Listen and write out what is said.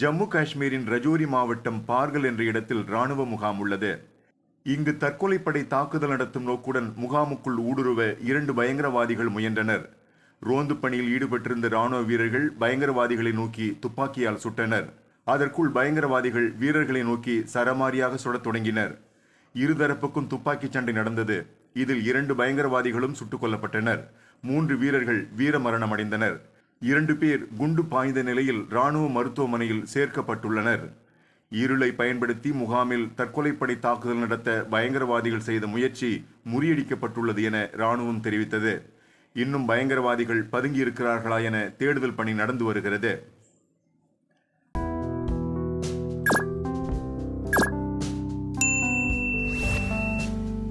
ஜம்மு காஷ்மீரின் ரஜோரி மாவட்டம் பார்கல் என்ற இடத்தில் ராணுவ முகாம் உள்ளது இங்கு தற்கொலைப்படை தாக்குதல் நடத்தும் நோக்குடன் முகாமுக்குள் ஊடுருவ இரண்டு பயங்கரவாதிகள் முயன்றனர் ரோந்து பணியில் ஈடுபட்டிருந்த ராணுவ வீரர்கள் பயங்கரவாதிகளை நோக்கி துப்பாக்கியால் சுட்டனர் அதற்குள் பயங்கரவாதிகள் வீரர்களை நோக்கி சரமாரியாக சுடத் தொடங்கினர் இருதரப்புக்கும் துப்பாக்கி சண்டை நடந்தது இதில் இரண்டு பயங்கரவாதிகளும் சுட்டுக் கொல்லப்பட்டனர் மூன்று வீரர்கள் அடைந்தனர் இரண்டு பேர் குண்டு பாய்ந்த நிலையில் ராணுவ மருத்துவமனையில் சேர்க்கப்பட்டுள்ளனர் இருளை பயன்படுத்தி முகாமில் தற்கொலைப்படை தாக்குதல் நடத்த பயங்கரவாதிகள் செய்த முயற்சி முறியடிக்கப்பட்டுள்ளது என ராணுவம் தெரிவித்தது இன்னும் பயங்கரவாதிகள் பதுங்கியிருக்கிறார்களா என தேடுதல் பணி நடந்து வருகிறது